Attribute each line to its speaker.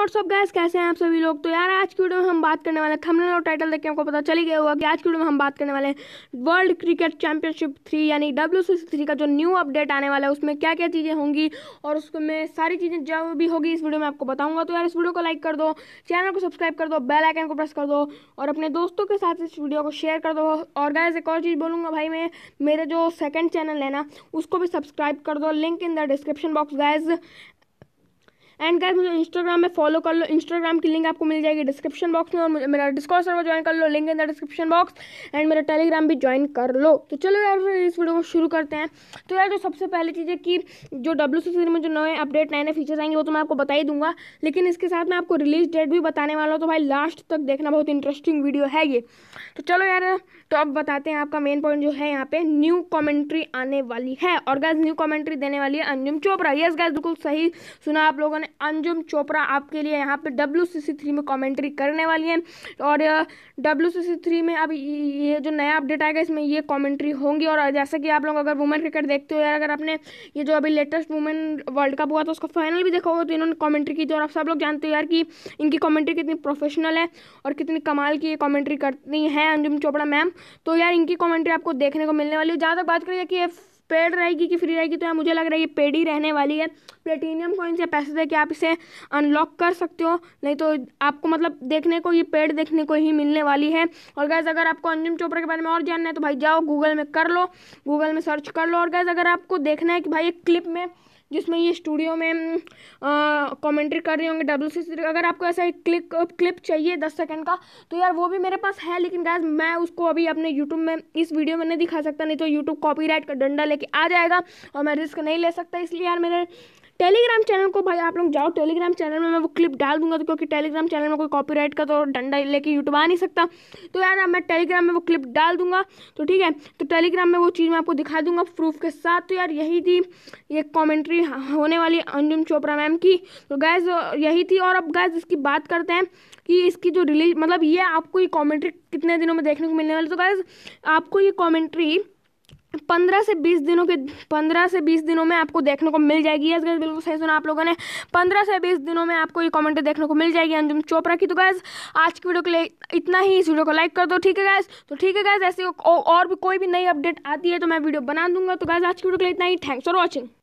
Speaker 1: WhatsApp gas कैसे हैं आप सभी लोग तो यार आज की वीडियो में हम बात करने वाले थंबनेल और टाइटल देख के आपको पता चली गया होगा कि आज की वीडियो में हम बात करने वाले वर्ल्ड क्रिकेट चैंपियनशिप थ्री यानी डब्ल्यू थ्री का जो न्यू अपडेट आने वाला है उसमें क्या क्या चीज़ें होंगी और उसमें सारी चीज़ें जब भी होगी इस वीडियो में आपको बताऊंगा तो यार इस वीडियो को लाइक कर दो चैनल को सब्सक्राइब कर दो बेल आइकन को प्रेस कर दो और अपने दोस्तों के साथ इस वीडियो को शेयर कर दो और गैस एक और चीज़ बोलूँगा भाई मैं मेरे जो सेकेंड चैनल है ना उसको भी सब्सक्राइब कर दो link in the description box guys and guys मुझे इंस्टाग्राम में फॉलो कर लो इंस्टाग्राम की लिंक आपको मिल जाएगी डिस्क्रिप्शन बॉक्स में और मेरा डिस्कॉर्ड सर्वर ज्वाइन कर लो link in the description box and मेरा टेलीग्राम भी ज्वाइन कर लो तो चलो यार इस वीडियो को शुरू करते हैं तो यार जो सबसे पहली चीज़ है कि जो डब्ल्यू सी में जो नए अपडेट नए नए फीचर्स आएंगे वो तो मैं आपको बता ही दूंगा लेकिन इसके साथ मैं आपको रिलीज डेट भी बताने वाला हूँ तो भाई लास्ट तक देखना बहुत इंटरेस्टिंग वीडियो है ये तो चलो यार तो अब बताते हैं आपका मेन पॉइंट जो है यहाँ पे न्यू कमेंट्री आने वाली है और गैस न्यू कमेंट्री देने वाली है अंजुम चोपड़ा यस गैस बिल्कुल सही सुना आप लोगों ने अंजुम चोपड़ा आपके लिए यहाँ पे डब्ल्यू थ्री में कमेंट्री करने वाली हैं और डब्ल्यू थ्री में अब ये जो नया अपडेट आएगा इसमें ये कमेंट्री होंगी और जैसा कि आप लोग अगर वुमेन क्रिकेट देखते हो यार अगर आपने ये जो अभी लेटेस्ट वुमेन वर्ल्ड कप हुआ था उसका फाइनल भी देखा होगा तो इन्होंने कॉमेंट्री की थी और आप सब लोग जानते हो यार कि इनकी कॉमेंट्री कितनी प्रोफेशनल है और कितनी कमाल की ये कॉमेंट्री करती हैं अंजुम चोपड़ा मैम तो यार इनकी कॉमेंट्री आपको देखने को मिलने वाली है जहाँ तक बात करिए कि पेड रहेगी कि फ्री रहेगी तो यार मुझे लग रहा है ये पेड ही रहने वाली है प्लेटिनियम कॉइन से पैसे दे के आप इसे अनलॉक कर सकते हो नहीं तो आपको मतलब देखने को ये पेड देखने को ही मिलने वाली है और गैस अगर आपको अंजुम चोपड़ा के बारे में और जानना है तो भाई जाओ गूगल में कर लो गूगल में सर्च कर लो और गैस अगर आपको देखना है कि भाई एक क्लिप में जिसमें ये स्टूडियो में कमेंट्री हम्म, कर रहे होंगे डब्ल्यू सी अगर आपको ऐसा एक क्लिक क्लिप चाहिए दस सेकंड का तो यार वो भी मेरे पास है लेकिन गैस मैं उसको अभी अपने यूट्यूब में इस वीडियो में नहीं दिखा सकता नहीं तो यूट्यूब कॉपीराइट का डंडा लेके आ जाएगा और मैं रिस्क नहीं ले सकता इसलिए यार मेरे टेलीग्राम चैनल को भाई आप लोग जाओ टेलीग्राम चैनल में मैं वो क्लिप डाल दूंगा तो क्योंकि टेलीग्राम चैनल में कोई कॉपीराइट का तो डंडा लेके यूट्यूब आ नहीं सकता तो यार मैं टेलीग्राम में वो क्लिप डाल दूंगा तो ठीक है तो टेलीग्राम में वो चीज़ मैं आपको दिखा दूंगा प्रूफ के साथ तो यार यही थी ये कॉमेंट्री होने वाली अंजुम चोपड़ा मैम की तो गैज़ यही थी और अब गैज़ इसकी बात करते हैं कि इसकी जो रिलीज मतलब ये आपको ये कॉमेंट्री कितने दिनों में देखने को मिलने वाली तो गैज़ आपको ये कॉमेंट्री पंद्रह से बीस दिनों के पंद्रह से बीस दिनों में आपको देखने को मिल जाएगी यस गैस बिल्कुल सही सुना आप लोगों ने पंद्रह से बीस दिनों में आपको ये कमेंट देखने को मिल जाएगी अंजुम चोपड़ा की तो गैस आज की वीडियो के लिए इतना ही इस वीडियो को लाइक कर दो ठीक है गैस तो ठीक है गैस ऐसे और भी कोई भी नई अपडेट आती है तो मैं वीडियो बना दूंगा तो गैस आज की वीडियो के लिए इतना ही थैंक्स फॉर वॉचिंग